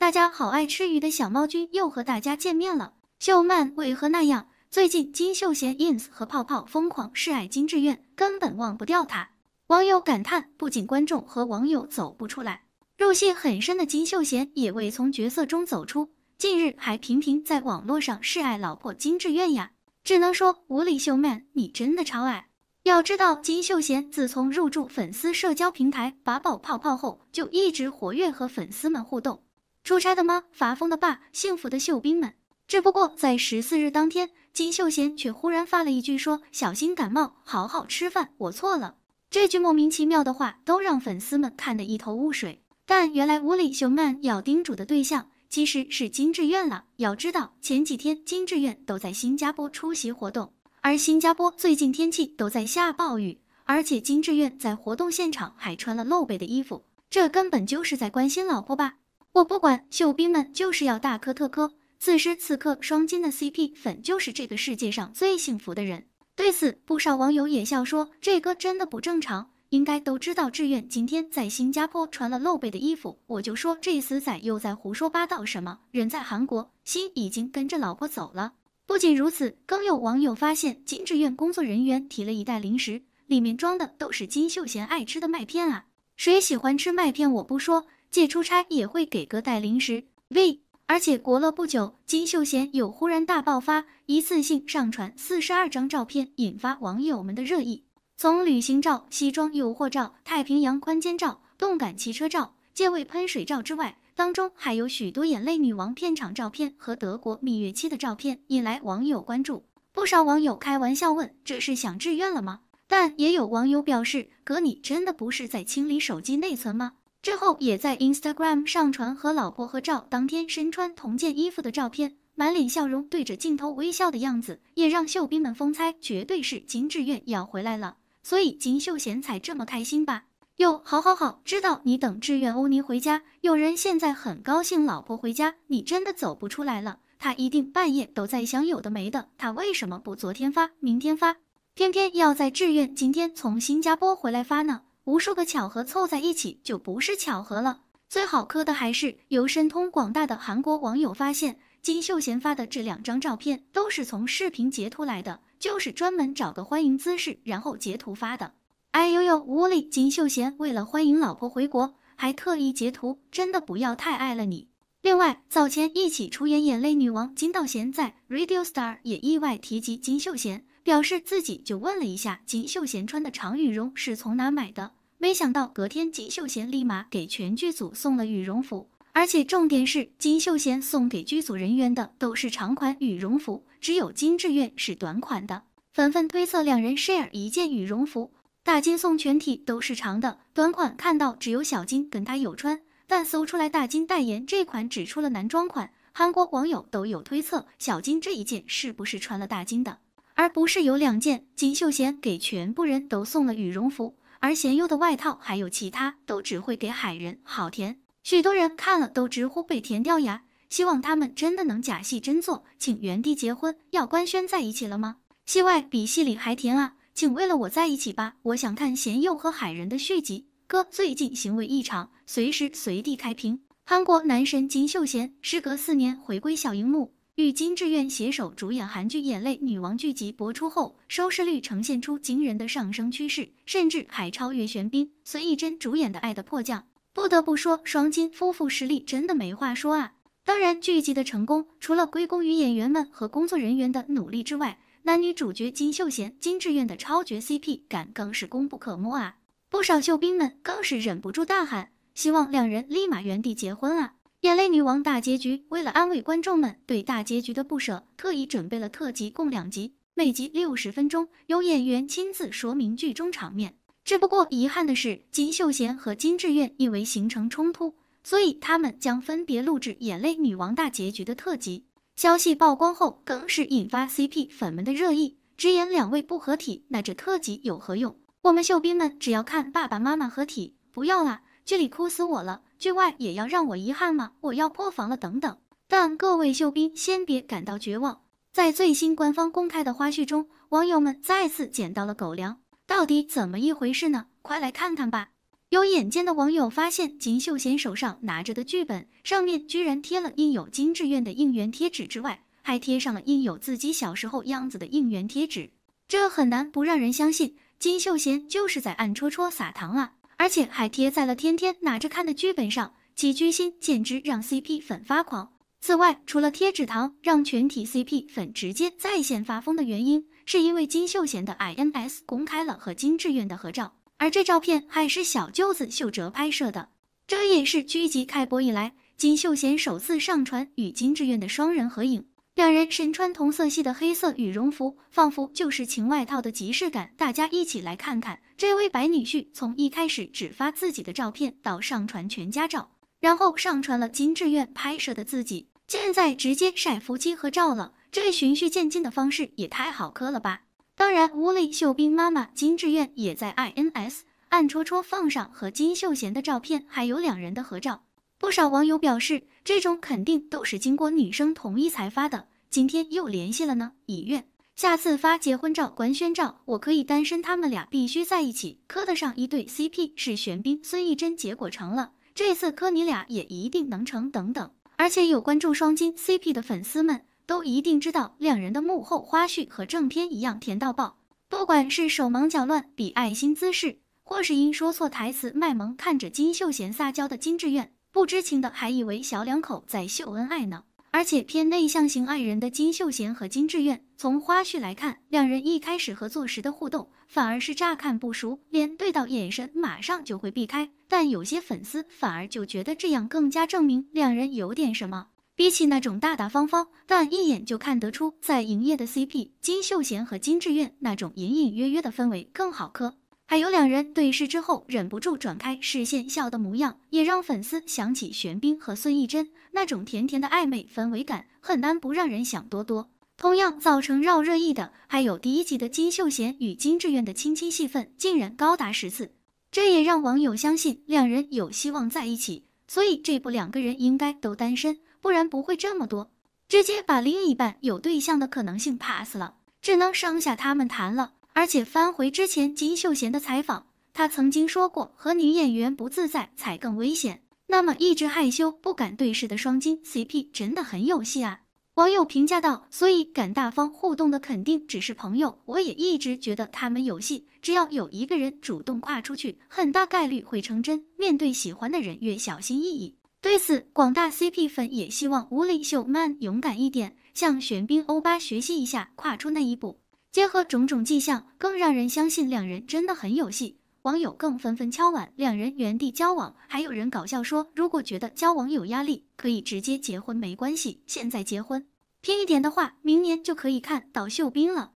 大家好，爱吃鱼的小猫君又和大家见面了。秀曼为何那样？最近金秀贤 ins 和泡泡疯狂示爱金智媛，根本忘不掉他。网友感叹，不仅观众和网友走不出来，入戏很深的金秀贤也未从角色中走出，近日还频频在网络上示爱老婆金智媛呀。只能说，无理秀曼，你真的超爱。要知道，金秀贤自从入驻粉丝社交平台，法爆泡泡后，就一直活跃和粉丝们互动。出差的妈，发疯的爸，幸福的秀兵们。只不过在十四日当天，金秀贤却忽然发了一句说：“小心感冒，好好吃饭。”我错了。这句莫名其妙的话都让粉丝们看得一头雾水。但原来屋里秀曼要叮嘱的对象其实是金志愿了。要知道前几天金志愿都在新加坡出席活动，而新加坡最近天气都在下暴雨，而且金志愿在活动现场还穿了露背的衣服，这根本就是在关心老婆吧。我不管，秀兵们就是要大磕特磕。此时此刻，双金的 CP 粉就是这个世界上最幸福的人。对此，不少网友也笑说：“这哥真的不正常，应该都知道志愿今天在新加坡穿了露背的衣服。”我就说这死仔又在胡说八道什么？人在韩国，心已经跟着老婆走了。不仅如此，更有网友发现，金志愿工作人员提了一袋零食，里面装的都是金秀贤爱吃的麦片啊！谁喜欢吃麦片，我不说。借出差也会给哥带零食。V，而且过了不久，金秀贤又忽然大爆发，一次性上传四十二张照片，引发网友们的热议。从旅行照、西装诱惑照、太平洋宽肩照、动感汽车照、借位喷水照之外，当中还有许多眼泪女王片场照片和德国蜜月期的照片，引来网友关注。不少网友开玩笑问：“这是想志愿了吗？”但也有网友表示：“哥，你真的不是在清理手机内存吗？”之后也在 Instagram 上传和老婆合照，当天身穿同件衣服的照片，满脸笑容对着镜头微笑的样子，也让秀彬们疯猜绝对是金志媛要回来了，所以金秀贤才这么开心吧？哟，好好好，知道你等志愿欧尼回家，有人现在很高兴老婆回家，你真的走不出来了，他一定半夜都在想有的没的，他为什么不昨天发，明天发，偏偏要在志愿今天从新加坡回来发呢？无数个巧合凑在一起就不是巧合了。最好磕的还是由神通广大的韩国网友发现，金秀贤发的这两张照片都是从视频截图来的，就是专门找个欢迎姿势然后截图发的。哎呦呦，无理，金秀贤为了欢迎老婆回国，还特意截图，真的不要太爱了你。另外，早前一起出演《眼泪女王》金道贤在 Radio Star 也意外提及金秀贤，表示自己就问了一下金秀贤穿的长羽绒是从哪买的。没想到隔天金秀贤立马给全剧组送了羽绒服，而且重点是金秀贤送给剧组人员的都是长款羽绒服，只有金志愿是短款的。粉粉推测两人 share 一件羽绒服，大金送全体都是长的，短款看到只有小金跟他有穿，但搜出来大金代言这款只出了男装款，韩国网友都有推测小金这一件是不是穿了大金的，而不是有两件。金秀贤给全部人都送了羽绒服。而贤佑的外套还有其他都只会给海人好甜，许多人看了都直呼被甜掉牙。希望他们真的能假戏真做，请原地结婚，要官宣在一起了吗？戏外比戏里还甜啊，请为了我在一起吧。我想看贤佑和海人的续集。哥最近行为异常，随时随地开屏。韩国男神金秀贤时隔四年回归小荧幕。与金志媛携手主演韩剧《眼泪女王》剧集播出后，收视率呈现出惊人的上升趋势，甚至还超越玄彬、孙艺珍主演的《爱的迫降》。不得不说，双金夫妇实力真的没话说啊！当然，剧集的成功除了归功于演员们和工作人员的努力之外，男女主角金秀贤、金志媛的超绝 CP 感更是功不可没啊！不少秀兵们更是忍不住大喊：“希望两人立马原地结婚啊！”眼泪女王大结局，为了安慰观众们对大结局的不舍，特意准备了特辑，共两集，每集六十分钟，由演员亲自说明剧中场面。只不过遗憾的是，金秀贤和金志媛因为形成冲突，所以他们将分别录制《眼泪女王》大结局的特辑。消息曝光后，更是引发 CP 粉们的热议，直言两位不合体，那这特辑有何用？我们秀斌们只要看爸爸妈妈合体，不要啦。剧里哭死我了，剧外也要让我遗憾吗？我要破防了，等等！但各位秀兵，先别感到绝望，在最新官方公开的花絮中，网友们再次捡到了狗粮，到底怎么一回事呢？快来看看吧！有眼尖的网友发现，金秀贤手上拿着的剧本上面居然贴了印有金志愿的应援贴纸，之外还贴上了印有自己小时候样子的应援贴纸，这很难不让人相信金秀贤就是在暗戳戳撒糖啊！而且还贴在了天天拿着看的剧本上，其居心简直让 CP 粉发狂。此外，除了贴纸糖让全体 CP 粉直接在线发疯的原因，是因为金秀贤的 INS 公开了和金志媛的合照，而这照片还是小舅子秀哲拍摄的，这也是剧集开播以来金秀贤首次上传与金志媛的双人合影。两人身穿同色系的黑色羽绒服，仿佛就是情侣外套的即视感。大家一起来看看，这位白女婿从一开始只发自己的照片，到上传全家照，然后上传了金志媛拍摄的自己，现在直接晒夫妻合照了。这循序渐进的方式也太好磕了吧！当然，吴立秀斌妈妈金志媛也在 INS 暗戳戳放上和金秀贤的照片，还有两人的合照。不少网友表示，这种肯定都是经过女生同意才发的。今天又联系了呢，已愿下次发结婚照、官宣照，我可以单身，他们俩必须在一起，磕得上一对 CP 是玄彬孙艺珍，结果成了，这次磕你俩也一定能成，等等。而且有关注双金 CP 的粉丝们都一定知道，两人的幕后花絮和正片一样甜到爆，不管是手忙脚乱比爱心姿势，或是因说错台词卖萌看着金秀贤撒娇的金志媛。不知情的还以为小两口在秀恩爱呢，而且偏内向型爱人的金秀贤和金智媛，从花絮来看，两人一开始合作时的互动，反而是乍看不熟，脸对到眼神马上就会避开，但有些粉丝反而就觉得这样更加证明两人有点什么。比起那种大大方方但一眼就看得出在营业的 CP，金秀贤和金智媛那种隐隐约约的氛围更好磕。还有两人对视之后，忍不住转开视线笑的模样，也让粉丝想起玄彬和孙艺珍那种甜甜的暧昧氛围感，很难不让人想多多。同样造成绕热议的，还有第一集的金秀贤与金志媛的亲亲戏份，竟然高达十次，这也让网友相信两人有希望在一起。所以这部两个人应该都单身，不然不会这么多，直接把另一半有对象的可能性 pass 了，只能剩下他们谈了。而且翻回之前金秀贤的采访，他曾经说过和女演员不自在才更危险。那么一直害羞不敢对视的双金 CP 真的很有戏啊！网友评价道：所以敢大方互动的肯定只是朋友。我也一直觉得他们有戏，只要有一个人主动跨出去，很大概率会成真。面对喜欢的人越小心翼翼。对此，广大 CP 粉也希望吴磊秀 man 勇敢一点，向玄彬欧巴学习一下，跨出那一步。结合种种迹象，更让人相信两人真的很有戏。网友更纷纷敲碗，两人原地交往，还有人搞笑说，如果觉得交往有压力，可以直接结婚没关系。现在结婚偏一点的话，明年就可以看到秀彬了。